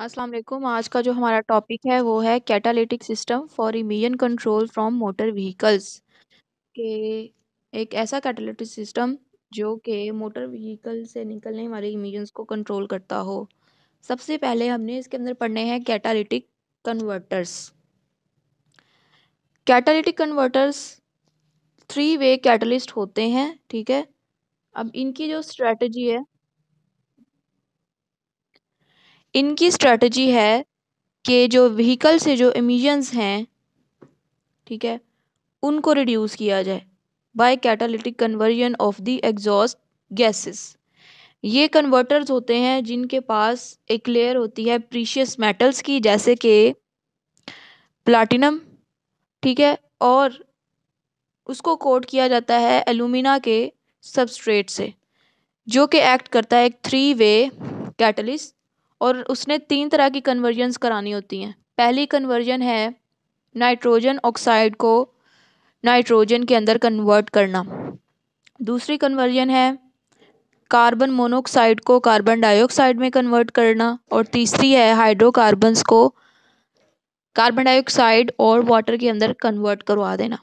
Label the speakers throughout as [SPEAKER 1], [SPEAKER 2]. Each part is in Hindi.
[SPEAKER 1] अस्सलाम वालेकुम आज का जो हमारा टॉपिक है वो है catalytic system for emission control from motor vehicles के एक ऐसा कैटालिटिक सिस्टम जो कि मोटर व्हीकल से निकलने वाले इमीजन्स को कंट्रोल करता हो सबसे पहले हमने इसके अंदर पढ़ने हैं catalytic converters catalytic converters three way catalyst होते हैं ठीक है अब इनकी जो स्ट्रेटजी है इनकी स्ट्रेटजी है कि जो व्हीकल से जो इमीजन्स हैं ठीक है उनको रिड्यूस किया जाए by catalytic conversion of the exhaust gases ये कन्वर्टर्स होते हैं जिनके पास एक लेयर होती है प्रीशियस मेटल्स की जैसे कि प्लाटिनम ठीक है और उसको कोट किया जाता है एलुमिना के सबस्ट्रेट से जो कि एक्ट करता है एक थ्री वे कैटलिस्ट और उसने तीन तरह की कन्वर्जन्स करानी होती हैं पहली कन्वर्जन है नाइट्रोजन ऑक्साइड को नाइट्रोजन के अंदर कन्वर्ट करना दूसरी कन्वर्जन है कार्बन मोनोऑक्साइड को कार्बन डाइऑक्साइड में कन्वर्ट करना और तीसरी है हाइड्रोकार्बन्स को कार्बन डाइऑक्साइड और वाटर के अंदर कन्वर्ट करवा देना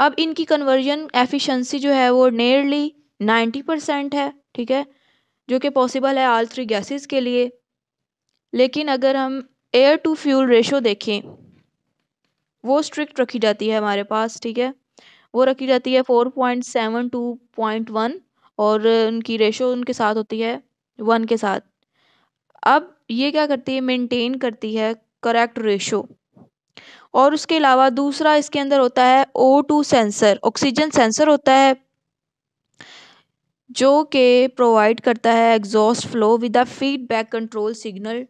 [SPEAKER 1] अब इनकी कन्वर्जन एफिशिएंसी जो है वो नियरली नाइन्टी परसेंट है ठीक है जो कि पॉसिबल है आल थ्री गैसेस के लिए लेकिन अगर हम एयर टू फ्यूल रेशो देखें वो स्ट्रिक्ट रखी जाती है हमारे पास ठीक है वो रखी जाती है four point seven to point one और उनकी रेशो उनके साथ होती है वन के साथ अब ये क्या करती है मेंटेन करती है करेक्ट रेशो और उसके अलावा दूसरा इसके अंदर होता है O two sensor oxygen sensor होता है जो के प्रोवाइड करता है exhaust flow with a feedback control signal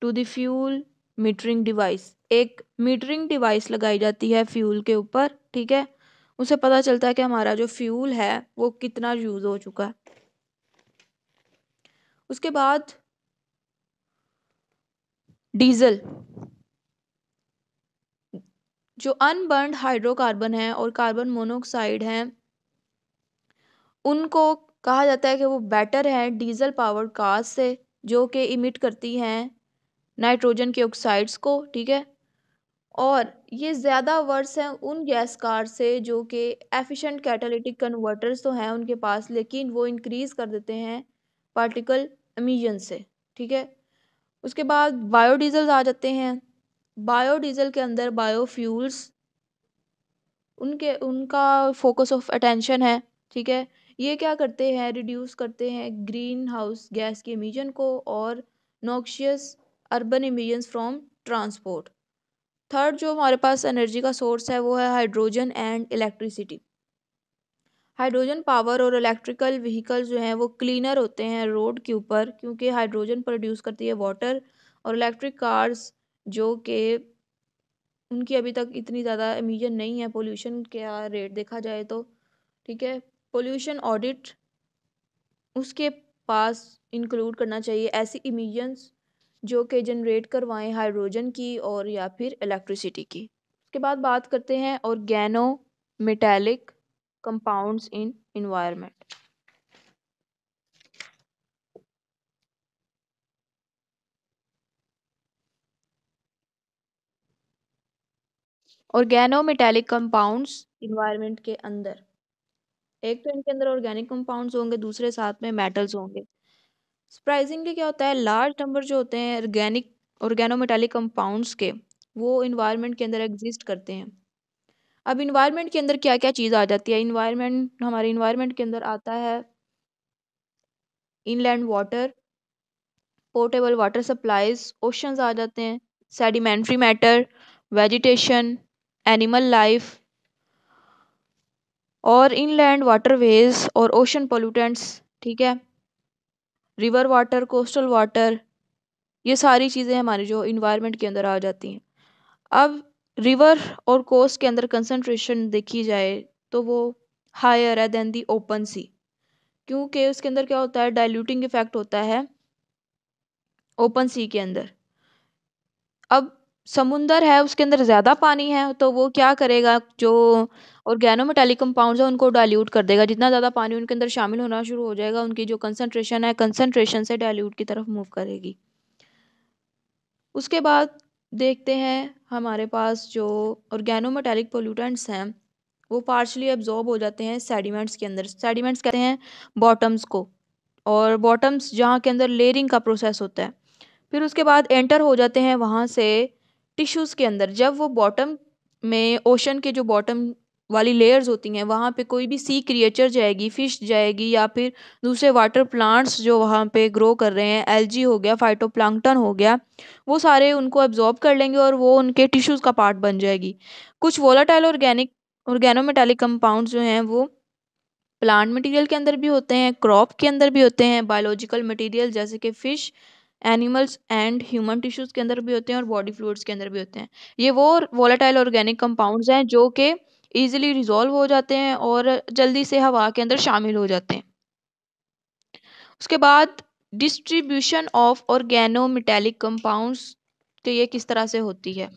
[SPEAKER 1] to the fuel metering device एक मीटरिंग डिवाइस लगाई जाती है फ्यूल के ऊपर ठीक है उसे पता चलता है कि हमारा जो फ्यूल है वो कितना यूज़ हो चुका है उसके बाद डीजल जो अनबर्नड हाइड्रोकार्बन है और कार्बन मोनोऑक्साइड है उनको कहा जाता है कि वो बेटर हैं डीज़ल पावर्ड कार्स से जो कि इमिट करती हैं नाइट्रोजन के ऑक्साइड्स को ठीक है और ये ज़्यादा वर्स हैं उन गैस कार से जो कि एफिशिएंट कैटालिटिक कन्वर्टर्स तो हैं उनके पास लेकिन वो इंक्रीज़ कर देते हैं पार्टिकल अमीजन से ठीक है उसके बाद बायोडीज़ल्स आ जाते हैं बायोडीज़ल के अंदर बायोफ्यूल्स उनके उनका फोकस ऑफ अटेंशन है ठीक है ये क्या करते हैं रिड्यूस करते हैं ग्रीन हाउस गैस के इमीजन को और noxious urban emissions from transport third जो हमारे पास एनर्जी का सोर्स है वो है hydrogen and electricity hydrogen power और इलेक्ट्रिकल व्हीकल जो हैं वो क्लीनर होते हैं रोड के ऊपर क्योंकि हाइड्रोजन प्रोड्यूस करती है वाटर और इलेक्ट्रिक कार्स जो कि उनकी अभी तक इतनी ज़्यादा इमीजन नहीं है पोल्यूशन का रेट देखा जाए तो ठीक है पोल्यूशन ऑडिट उसके पास इंक्लूड करना चाहिए ऐसी इमिजन्स जो कि जनरेट करवाएं हाइड्रोजन की और या फिर इलेक्ट्रिसिटी की उसके बाद बात करते हैं organometallic compounds in environment organometallic compounds environment के अंदर एक तो इनके अंदर ऑर्गेनिक कंपाउंड्स होंगे दूसरे साथ में मेटल्स होंगे सरप्राइजिंगली क्या होता है लार्ज नंबर जो होते हैं ऑर्गेनिक ऑर्गेनोमेटालिक कंपाउंड्स के वो इन्वायरमेंट के अंदर एग्जिस्ट करते हैं अब इन्वायरमेंट के अंदर क्या क्या चीज़ आ जाती है इन्वायरमेंट हमारे इन्वायरमेंट के अंदर आता है inland water portable water supplies oceans आ जाते हैं sedimentary matter vegetation animal life और इनलैंड वाटरवेज़ और ओशन पोल्यूटेंट्स ठीक है रिवर वाटर कोस्टल वाटर ये सारी चीज़ें हमारे जो इन्वायरमेंट के अंदर आ जाती हैं अब रिवर और कोस्ट के अंदर कंसनट्रेशन देखी जाए तो वो हायर है दैन दी ओपन सी क्योंकि उसके अंदर क्या होता है डाइल्यूटिंग इफेक्ट होता है ओपन सी के अंदर अब समुंदर है उसके अंदर ज़्यादा पानी है तो वो क्या करेगा जो ऑर्गेनोमेटालिक कंपाउंड है उनको डायल्यूट कर देगा जितना ज़्यादा पानी उनके अंदर शामिल होना शुरू हो जाएगा उनकी जो कंसनट्रेशन है कंसनट्रेशन से डायल्यूट की तरफ मूव करेगी उसके बाद देखते हैं हमारे पास जो ऑर्गेनोमेटालिक पोल्यूटेंट्स हैं वो पार्शली एब्जॉर्ब हो जाते हैं सेडिमेंट्स के अंदर सेडिमेंट्स कहते हैं बॉटम्स को और बॉटम्स जहाँ के अंदर लेयरिंग का प्रोसेस होता है फिर उसके बाद एंटर हो जाते हैं वहाँ से टिश्यूज़ के अंदर जब वो बॉटम में ओशन के जो बॉटम वाली लेयर्स होती हैं वहाँ पे कोई भी सी क्रिएचर जाएगी फ़िश जाएगी या फिर दूसरे वाटर प्लांट्स जो वहाँ पे ग्रो कर रहे हैं एलजी हो गया फाइटोप्लांकटन हो गया वो सारे उनको एब्जॉर्ब कर लेंगे और वो उनके टिश्यूज़ का पार्ट बन जाएगी कुछ वोलाटाइल ऑर्गेनिक ऑर्गेनोमेटालिक कंपाउंड जो हैं वो प्लांट मटीरियल के अंदर भी होते हैं क्रॉप के अंदर भी होते हैं बायोलॉजिकल मटीरियल जैसे कि fish animals and human tissues के अंदर भी होते हैं और बॉडी फ्लूड्स के अंदर भी होते हैं ये वो वॉलेटाइल ऑर्गेनिक कंपाउंड्स हैं जो कि ईज़िली रिज़ॉल्व हो जाते हैं और जल्दी से हवा के अंदर शामिल हो जाते हैं उसके बाद distribution of organometallic compounds के ये किस तरह से होती है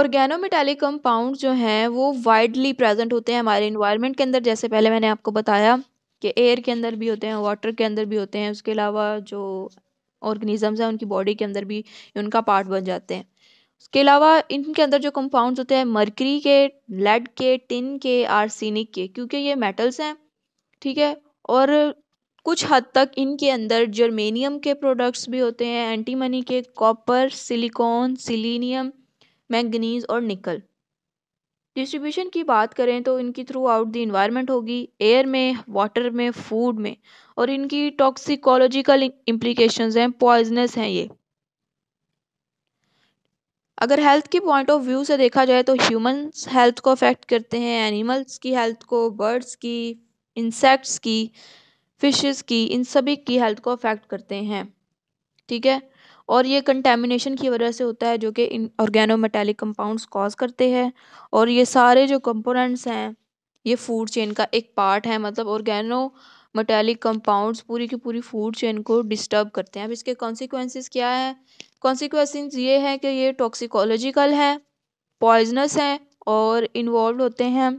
[SPEAKER 1] ऑर्गेनोमेटालिक कंपाउंड जो हैं वो वाइडली प्रेजेंट होते हैं हमारे इन्वायरमेंट के अंदर जैसे पहले मैंने आपको बताया कि एयर के अंदर भी होते हैं वाटर के अंदर भी होते हैं उसके अलावा जो ऑर्गेनिज़म्स हैं उनकी बॉडी के अंदर भी उनका पार्ट बन जाते हैं उसके अलावा इनके अंदर जो कंपाउंड्स होते हैं मरकरी के लेड के टिन के आर्सेनिक के क्योंकि ये मेटल्स हैं ठीक है और कुछ हद तक इनके अंदर जर्मेनियम के प्रोडक्ट्स भी होते हैं एंटी मनी के कॉपर सिलिकॉन सिलीनियम मैंगनीज और निकल डिस्ट्रीब्यूशन की बात करें तो इनकी थ्रू आउट द इन्वायरमेंट होगी एयर में वाटर में फूड में और इनकी टॉक्सिकोलॉजिकल इम्प्लीकेशन हैं पॉइजनस हैं ये अगर हेल्थ की पॉइंट ऑफ व्यू से देखा जाए तो ह्यूमंस हेल्थ को अफेक्ट करते हैं एनिमल्स की हेल्थ को बर्ड्स की इंसेक्ट्स की फिशेस की इन सभी की हेल्थ को अफेक्ट करते हैं ठीक है और ये कंटेमिनेशन की वजह से होता है जो कि इन ऑर्गेनोमेटेलिक कंपाउंड्स कॉज करते हैं और ये सारे जो कंपोनेंट्स हैं ये फूड चेन का एक पार्ट है मतलब ऑर्गेनो मेटेलिक कंपाउंड्स पूरी की पूरी फूड चेन को डिस्टर्ब करते हैं अब इसके कॉन्सिक्वेंसेस क्या है कॉन्सिक्वेंसेस ये हैं कि ये टॉक्सिकोलॉजिकल हैं पॉइजनस हैं और इन्वॉल्व होते हैं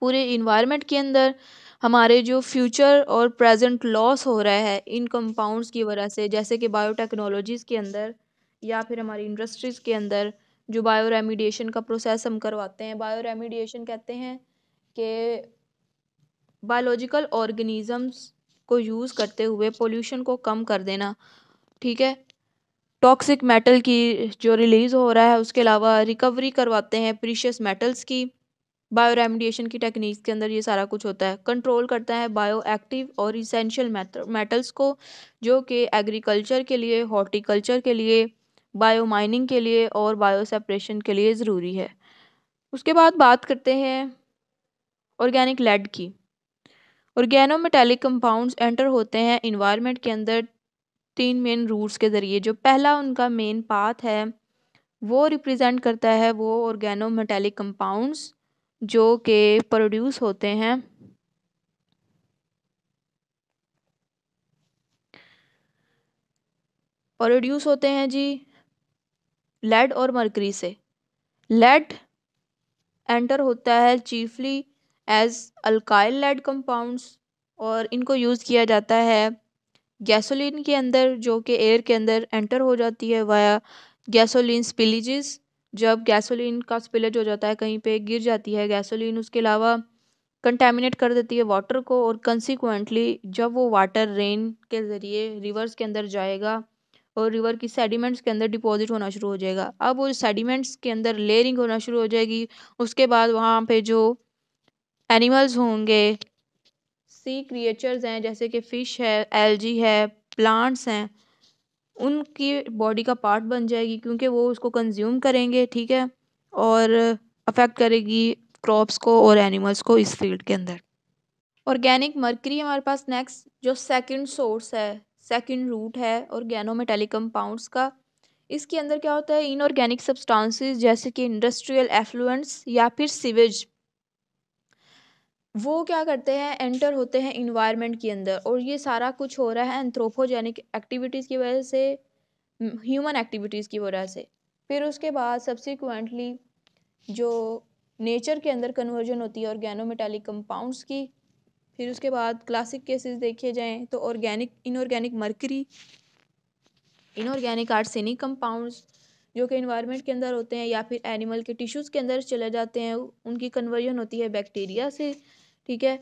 [SPEAKER 1] पूरे इन्वायरमेंट के अंदर हमारे जो फ्यूचर और प्रेजेंट लॉस हो रहा है इन कंपाउंड्स की वजह से जैसे कि बायोटेक्नोलॉजीज़ के अंदर या फिर हमारी इंडस्ट्रीज़ के अंदर जो बायो रेमिडिएशन का प्रोसेस हम करवाते हैं बायो रेमिडिएशन कहते हैं कि बायोलॉजिकल ऑर्गेनिजम्स को यूज़ करते हुए पोल्यूशन को कम कर देना ठीक है टॉक्सिक मेटल की जो रिलीज़ हो रहा है उसके अलावा रिकवरी करवाते हैं प्रीशियस मेटल्स की बायो रेमडिएशन की टेक्निक्स के अंदर ये सारा कुछ होता है कंट्रोल करता है बायो एक्टिव और इसेंशियल मेटल्स को जो कि एग्रीकल्चर के लिए हॉर्टिकल्चर के लिए बायो माइनिंग के लिए और बायो सेपरेशन के लिए ज़रूरी है उसके बाद बात करते हैं ऑर्गेनिक लेड की ऑर्गेनो मेटेलिक कंपाउंड्स एंटर होते हैं इन्वायरमेंट के अंदर तीन मेन रूट्स के ज़रिए जो पहला उनका मेन पाथ है वो रिप्रेजेंट करता है वो ऑर्गेनो मेटेलिक कंपाउंड्स जो के प्रोड्यूस होते हैं प्रोड्यूस होते हैं जी लेड और मरकरी से लेड एंटर होता है chiefly as alkyl lead compounds और इनको यूज़ किया जाता है गैसोलीन के अंदर जो कि एयर के अंदर एंटर हो जाती है वाया गैसोलीन स्पिलिजिस जब गैसोलीन का स्पिलेज हो जाता है कहीं पे गिर जाती है गैसोलीन उसके अलावा कंटेमिनेट कर देती है वाटर को और कंसिक्वेंटली जब वो वाटर रेन के ज़रिए रिवर्स के अंदर जाएगा और रिवर की सेडिमेंट्स के अंदर डिपॉजिट होना शुरू हो जाएगा अब वो सेडिमेंट्स के अंदर लेयरिंग होना शुरू हो जाएगी उसके बाद वहाँ पे जो एनिमल्स होंगे सी क्रिएचर्स हैं जैसे कि फ़िश है एलजी है प्लांट्स हैं उनकी बॉडी का पार्ट बन जाएगी क्योंकि वो उसको कंज्यूम करेंगे ठीक है और अफेक्ट करेगी क्रॉप्स को और एनिमल्स को इस फील्ड के अंदर ऑर्गेनिक मर्करी हमारे पास नेक्स्ट जो सेकंड सोर्स है सेकंड रूट है ऑर्गेनोमेटेलिक कंपाउंड्स का इसके अंदर क्या होता है इनऑर्गेनिक सब्सटेंसेस जैसे कि इंडस्ट्रियल एफ्लुएंस या फिर सीवेज वो क्या करते हैं एंटर होते हैं इन्वायरमेंट के अंदर और ये सारा कुछ हो रहा है एंथ्रोपोजेनिक एक्टिविटीज़ की वजह से ह्यूमन एक्टिविटीज़ की वजह से फिर उसके बाद सब्सिक्वेंटली जो नेचर के अंदर कन्वर्जन होती है ऑर्गेनोमेटालिक कंपाउंड्स की फिर उसके बाद क्लासिक केसेस देखे जाएँ तो organic inorganic mercury inorganic arsenic compounds जो कि इन्वायरमेंट के अंदर होते हैं या फिर एनिमल के टिश्यूज़ के अंदर चले जाते हैं उनकी कन्वर्जन होती है बैक्टीरिया से ठीक है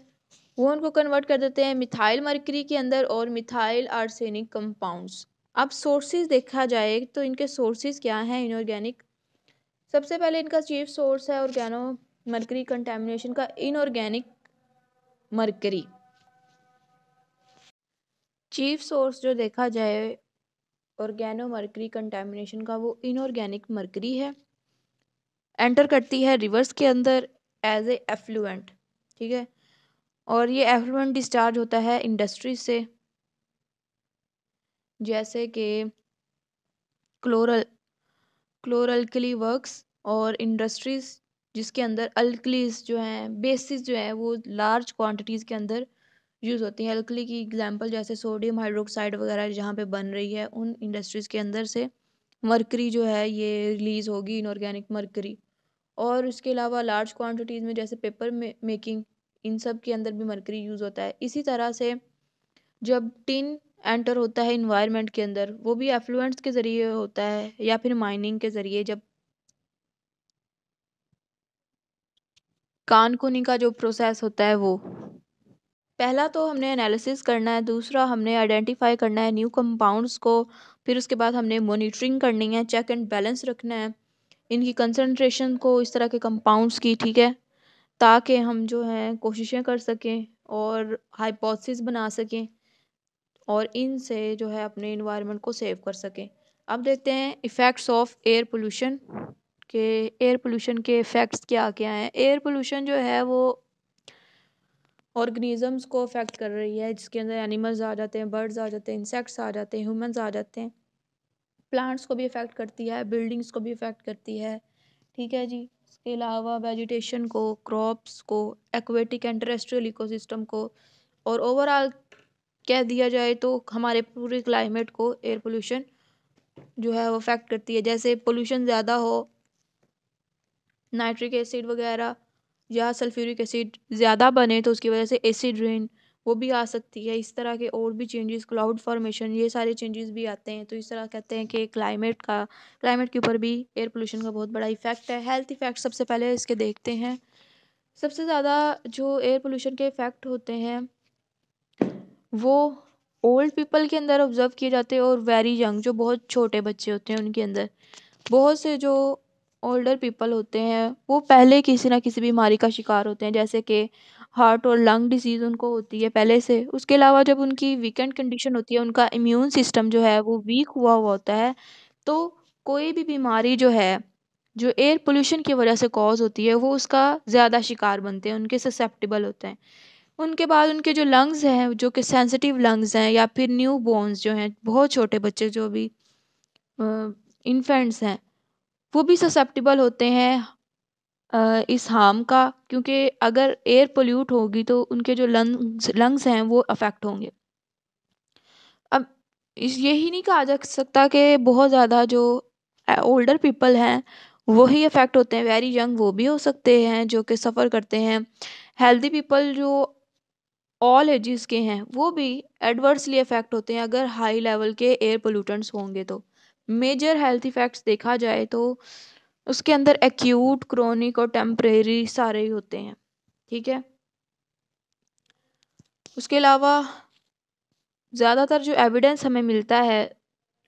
[SPEAKER 1] वो उनको कन्वर्ट कर देते हैं मिथाइल मरकरी के अंदर और मिथाइल आर्सेनिक कंपाउंड्स अब सोर्सेज देखा जाए तो इनके सोर्सेज क्या हैं इनऑर्गेनिक सबसे पहले इनका चीफ सोर्स है ऑर्गेनो मरकरी कंटेमिनेशन का इनऑर्गेनिक मरकरी चीफ सोर्स जो देखा जाए ऑर्गेनो मरकरी कंटेमिनेशन का वो इनऑर्गेनिक मरकरी है एंटर करती है रिवर्स के अंदर एज ए एफ्लुएंट ठीक है और ये एफ्लुएंट डिस्चार्ज होता है इंडस्ट्री से जैसे कि क्लोरल क्लोरल्कली वर्क्स और इंडस्ट्रीज जिसके अंदर अल्कलीस जो हैं बेसिस जो हैं वो लार्ज क्वांटिटीज़ के अंदर यूज़ होती हैं अल्कली की एग्जांपल जैसे सोडियम हाइड्रोक्साइड वगैरह जहाँ पे बन रही है उन इंडस्ट्रीज़ के अंदर से मरकरी जो है ये रिलीज़ होगी इनऑर्गेनिक मरकरी और उसके अलावा लार्ज क्वांटिटीज़ में जैसे पेपर मेकिंग इन सब के अंदर भी मरकरी यूज़ होता है इसी तरह से जब टिन एंटर होता है इन्वायरमेंट के अंदर वो भी एफ्लुएंट्स के ज़रिए होता है या फिर माइनिंग के ज़रिए जब कान कोनी का जो प्रोसेस होता है वो पहला तो हमने एनालिसिस करना है दूसरा हमने आइडेंटिफाई करना है न्यू कंपाउंड्स को फिर उसके बाद हमने मॉनिटरिंग करनी है चेक एंड बैलेंस रखना है इनकी कंसंट्रेशन को इस तरह के कंपाउंड्स की ठीक है ताकि हम जो हैं कोशिशें कर सकें और हाइपोसिस बना सकें और इनसे जो है अपने इन्वायरमेंट को सेव कर सकें अब देखते हैं इफ़ेक्ट्स ऑफ एयर पोल्यूशन के एयर पोल्यूशन के इफ़ेक्ट्स क्या क्या हैं एयर पोल्यूशन जो है वो ऑर्गेनिज़म्स को अफेक्ट कर रही है जिसके अंदर एनिमल्स आ जाते हैं बर्ड्स आ जाते हैं इंसेक्ट्स आ जाते हैं ह्यूमंस आ जाते हैं प्लांट्स को भी अफेक्ट करती है बिल्डिंग्स को भी अफेक्ट करती है ठीक है जी इसके अलावा वेजिटेशन को क्रॉप्स को एक्वेटिक एंड टेरेस्ट्रियल इकोसिस्टम को और ओवरऑल कह दिया जाए तो हमारे पूरे क्लाइमेट को एयर पोल्यूशन जो है वो अफेक्ट करती है जैसे पोल्यूशन ज़्यादा हो नाइट्रिक एसिड वगैरह या सल्फ्यूरिक एसिड ज़्यादा बने तो उसकी वजह से एसिड रेन वो भी आ सकती है इस तरह के और भी चेंजेस क्लाउड फॉर्मेशन ये सारे चेंजेस भी आते हैं तो इस तरह कहते हैं कि क्लाइमेट का क्लाइमेट के ऊपर भी एयर पोल्यूशन का बहुत बड़ा इफेक्ट है हेल्थ इफेक्ट सबसे पहले इसके देखते हैं सबसे ज़्यादा जो एयर पोल्यूशन के इफ़ेक्ट होते हैं वो ओल्ड पीपल के अंदर ऑब्ज़र्व किए जाते हैं और वेरी यंग जो बहुत छोटे बच्चे होते हैं उनके अंदर बहुत से जो ओल्डर पीपल होते हैं वो पहले किसी ना किसी बीमारी का शिकार होते हैं जैसे कि हार्ट और लंग डिज़ीज़ उनको होती है पहले से उसके अलावा जब उनकी वीकेंड कंडीशन होती है उनका इम्यून सिस्टम जो है वो वीक हुआ हुआ होता है तो कोई भी बीमारी जो है जो एयर पोल्यूशन की वजह से कॉज होती है वो उसका ज़्यादा शिकार बनते हैं उनके ससेप्टिबल होते हैं उनके बाद उनके जो लंग्स हैं जो कि सेंसिटिव लंग्स हैं या फिर न्यू बोन्स जो हैं बहुत छोटे बच्चे जो भी इन्फेंट्स हैं वो भी ससेप्टिबल होते हैं इस हार्म का क्योंकि अगर एयर पोल्यूट होगी तो उनके जो लंग्स लंग्स हैं वो अफेक्ट होंगे अब इस यही नहीं कहा जा सकता कि बहुत ज़्यादा जो ओल्डर पीपल हैं वही अफेक्ट होते हैं वेरी यंग वो भी हो सकते हैं जो कि सफ़र करते हैं हेल्दी पीपल जो ऑल एजेस के हैं वो भी एडवर्सली अफेक्ट होते हैं अगर हाई लेवल के एयर पोल्यूटेंट्स होंगे तो मेजर हेल्थ इफ़ेक्ट्स देखा जाए तो उसके अंदर एक्यूट क्रोनिक और टेम्परेरी सारे ही होते हैं ठीक है उसके अलावा ज़्यादातर जो एविडेंस हमें मिलता है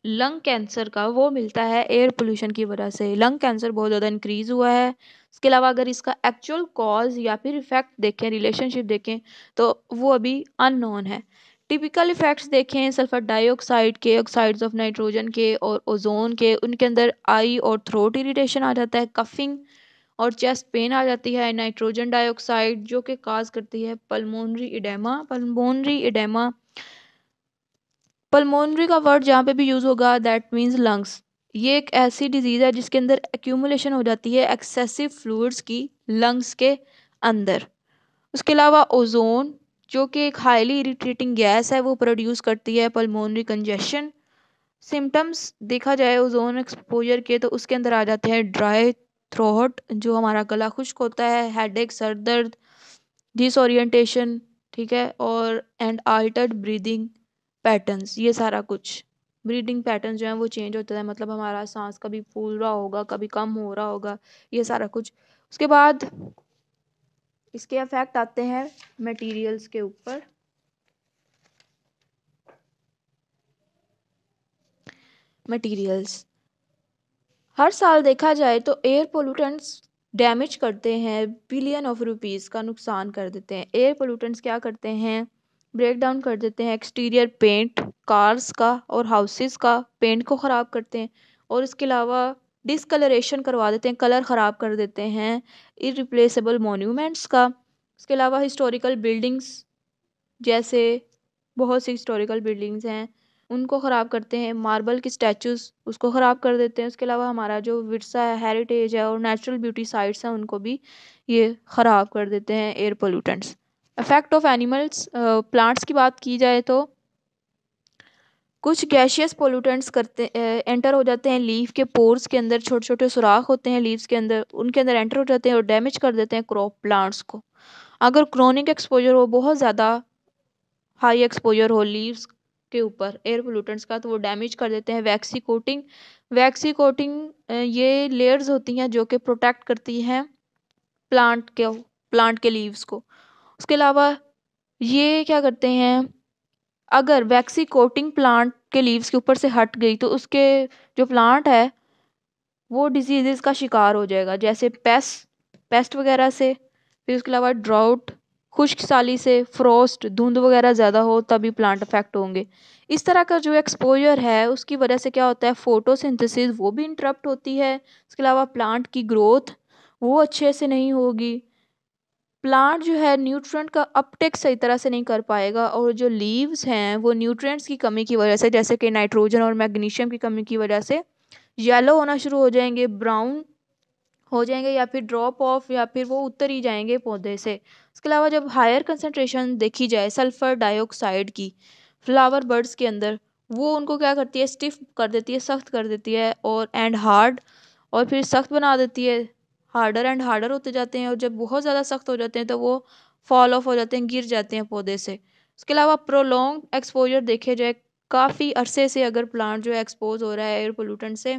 [SPEAKER 1] लंग कैंसर का वो मिलता है एयर पोल्यूशन की वजह से लंग कैंसर बहुत ज़्यादा इंक्रीज़ हुआ है इसके अलावा अगर इसका एक्चुअल कॉज या फिर इफ़ेक्ट देखें रिलेशनशिप देखें तो वो अभी अननोन है टिपिकल इफ़ेक्ट्स देखें सल्फ़र डाइऑक्साइड के ऑक्साइड्स ऑफ नाइट्रोजन के और ओजोन के उनके अंदर आई और थ्रोट इरीटेशन आ जाता है कफिंग और चेस्ट पेन आ जाती है नाइट्रोजन डाइऑक्साइड जो कि काज करती है pulmonary oedema pulmonary oedema pulmonary का वर्ड जहाँ पे भी यूज़ होगा दैट मीन्स लंग्स ये एक ऐसी डिजीज़ है जिसके अंदर एक्यूमुलेशन हो जाती है एक्सेसिव फ्लूड्स की लंग्स के अंदर उसके अलावा ओजोन जो कि एक हाईली इरीटेटिंग गैस है वो प्रोड्यूस करती है पल्मोनरी कंजेशन सिम्टम्स देखा जाए ओजोन एक्सपोजर के तो उसके अंदर आ जाते हैं ड्राई थ्रोहट जो हमारा गला खुश्क होता है हेड एक सर दर्द डिसोरिएंटेशन ठीक है और एंड आल्टर्ड ब्रीदिंग पैटर्नस ये सारा कुछ ब्रीदिंग पैटर्न जो है वो चेंज होता है मतलब हमारा सांस कभी फूल रहा होगा कभी कम हो रहा होगा ये सारा कुछ उसके बाद इसके इफ़ेक्ट आते हैं मटेरियल्स के ऊपर मटेरियल्स हर साल देखा जाए तो एयर पोल्यूटेंट्स डैमेज करते हैं बिलियन ऑफ रुपीज़ का नुकसान कर देते हैं एयर पोल्यूटेंट्स क्या करते हैं ब्रेक डाउन कर देते हैं एक्सटीरियर पेंट कार्स का और हाउसेस का पेंट को ख़राब करते हैं और इसके अलावा डिसकलरेशन करवा देते हैं कलर ख़राब कर देते हैं इरिप्लेसेबल मोन्यूमेंट्स का इसके अलावा हिस्टोरिकल बिल्डिंग्स जैसे बहुत सी हिस्टोरिकल बिल्डिंग्स हैं उनको ख़राब करते हैं मार्बल की स्टैचूज़ उसको ख़राब कर देते हैं उसके अलावा हमारा जो विरसा है हेरिटेज है और नेचुरल ब्यूटी साइट्स हैं उनको भी ये ख़राब कर देते हैं air pollutants effect of animals plants की बात की जाए तो कुछ गैशियस पोलूटेंट्स करते एंटर हो जाते हैं लीव के पोर्स के अंदर छोटे छोटे सुराख होते हैं लीव्स के अंदर उनके अंदर एंटर हो जाते हैं और डैमेज कर देते हैं क्रॉप प्लांट्स को अगर क्रोनिक एक्सपोजर हो बहुत ज़्यादा हाई एक्सपोजर हो लीव्स के ऊपर एयर पोलूटेंट्स का तो वो डैमेज कर देते हैं वैक्सी कोटिंग वैक्सी कोटिंग ये लेयर्स होती हैं जो कि प्रोटेक्ट करती हैं प्लांट के प्लांट के लीव्स को उसके अलावा ये क्या करते हैं अगर वैक्सी कोटिंग प्लांट के लीव्स के ऊपर से हट गई तो उसके जो प्लांट है वो डिजीज़ का शिकार हो जाएगा जैसे पेस्ट पेस्ट वगैरह से फिर उसके अलावा ड्राउट खुश्क साली से फ्रोस्ट धुंध वगैरह ज़्यादा हो तभी प्लांट अफेक्ट होंगे इस तरह का जो एक्सपोजर है उसकी वजह से क्या होता है फोटोसिंथेसिस वो भी इंटरप्ट होती है इसके अलावा प्लांट की ग्रोथ वो अच्छे से नहीं होगी प्लांट जो है न्यूट्रंट का अपटेक सही तरह से नहीं कर पाएगा और जो लीव्स हैं वो न्यूट्रिएंट्स की कमी की वजह से जैसे कि नाइट्रोजन और मैग्नीशियम की कमी की वजह से येलो होना शुरू हो जाएंगे ब्राउन हो जाएंगे या फिर ड्रॉप ऑफ या फिर वो उतर ही जाएंगे पौधे से इसके अलावा जब हायर कंसनट्रेशन देखी जाए सल्फ़र डाइऑक्साइड की फ्लावर बर्ड्स के अंदर वो उनको क्या करती है स्टिफ कर देती है सख्त कर देती है और एंड हार्ड और फिर सख्त बना देती है हार्डर एंड हार्डर होते जाते हैं और जब बहुत ज़्यादा सख्त हो जाते हैं तो वो फॉल ऑफ हो जाते हैं गिर जाते हैं पौधे से उसके अलावा प्रोलोंग एक्सपोजर देखे जाए काफ़ी अरसे से अगर प्लांट जो है एक्सपोज हो रहा है एयर पोल्यूटेंट से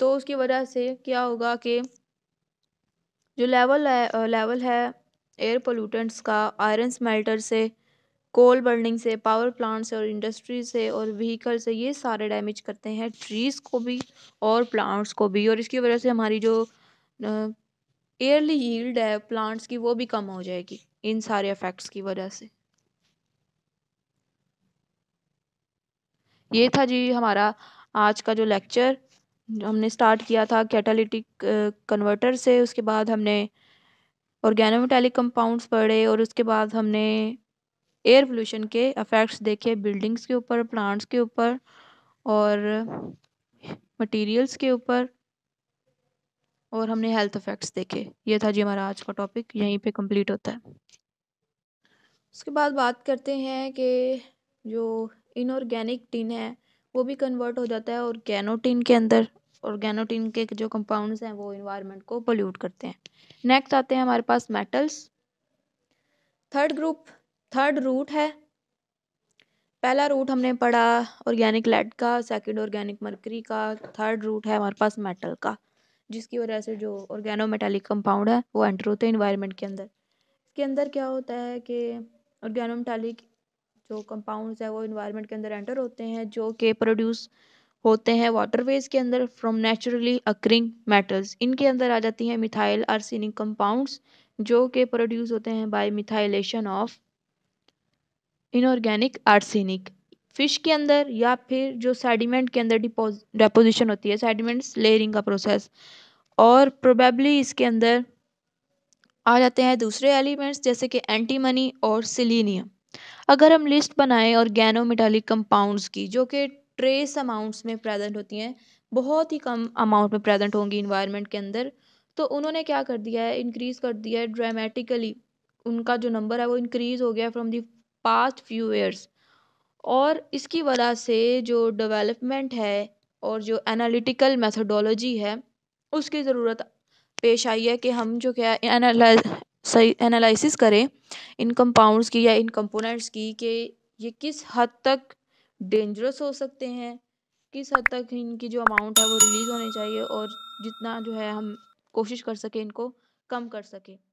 [SPEAKER 1] तो उसकी वजह से क्या होगा कि जो लेवल है लेवल है एयर पोल्यूटेंट्स का आयरन स्मेल्टर से कोल बर्निंग से पावर प्लांट से और इंडस्ट्री से और व्हीकल से ये सारे डैमेज करते हैं ट्रीज़ को भी और प्लांट्स को भी और इसकी वजह से हमारी जो एयरली यील्ड है प्लांट्स की वो भी कम हो जाएगी इन सारे इफ़ेक्ट्स की वजह से ये था जी हमारा आज का जो लेक्चर हमने स्टार्ट किया था कैटालिटिक कन्वर्टर से उसके बाद हमने ऑर्गेनोमेटेलिक कंपाउंड्स पढ़े और उसके बाद हमने एयर पोल्यूशन के इफ़ेक्ट्स देखे बिल्डिंग्स के ऊपर प्लांट्स के ऊपर और मटेरियल्स के ऊपर और हमने हेल्थ इफेक्ट्स देखे ये था जी हमारा आज का टॉपिक यहीं पे कंप्लीट होता है उसके बाद बात करते हैं कि जो इनऑर्गेनिक टिन है वो भी कन्वर्ट हो जाता है ऑर्गेनोटिन के अंदर ऑर्गेनोटिन के जो कंपाउंड्स हैं वो इन्वायरमेंट को पोल्यूट करते हैं नेक्स्ट आते हैं हमारे पास metals third group third route है पहला रूट हमने पढ़ा ऑर्गेनिक लेड का सेकंड ऑर्गेनिक मरकरी का थर्ड रूट है हमारे पास मेटल का जिसकी वजह से जो ऑर्गेनोमेटेलिक कंपाउंड है वो एंटर होते हैं इन्वायरमेंट के अंदर इसके अंदर क्या होता है कि ऑर्गेनोमेटेलिक जो कंपाउंड्स है वो इन्वायरमेंट के अंदर एंटर होते हैं जो कि प्रोड्यूस होते हैं वाटरवेज के अंदर फ्रॉम नेचुरली अक्रिंग मेटल्स इनके अंदर आ जाती हैं मिथाइल आर्सिनिक कंपाउंड्स जो कि प्रोड्यूस होते हैं by methylation of inorganic arsenic fish के अंदर या फिर जो सेडिमेंट के अंदर डिपोजिशन होती है सेडिमेंट्स लेयरिंग का प्रोसेस और प्रोबेबली इसके अंदर आ जाते हैं दूसरे एलिमेंट्स जैसे कि एंटीमनी और सिलीनियम अगर हम लिस्ट बनाएं गैनोमेटालिक कंपाउंड्स की जो कि ट्रेस अमाउंट्स में प्रेजेंट होती हैं बहुत ही कम अमाउंट में प्रेजेंट होंगी इन्वायरमेंट के अंदर तो उन्होंने क्या कर दिया है इंक्रीज़ कर दिया है ड्रामेटिकली उनका जो नंबर है वो इंक्रीज़ हो गया from the past few years और इसकी वजह से जो डेवलपमेंट है और जो एनालिटिकल मेथडोलॉजी है उसकी ज़रूरत पेश आई है कि हम जो क्या सही एनालिसिस करें इन कंपाउंड्स की या इन कंपोनेंट्स की कि ये किस हद तक डेंजरस हो सकते हैं किस हद तक इनकी जो अमाउंट है वो रिलीज़ होनी चाहिए और जितना जो है हम कोशिश कर सकें इनको कम कर सकें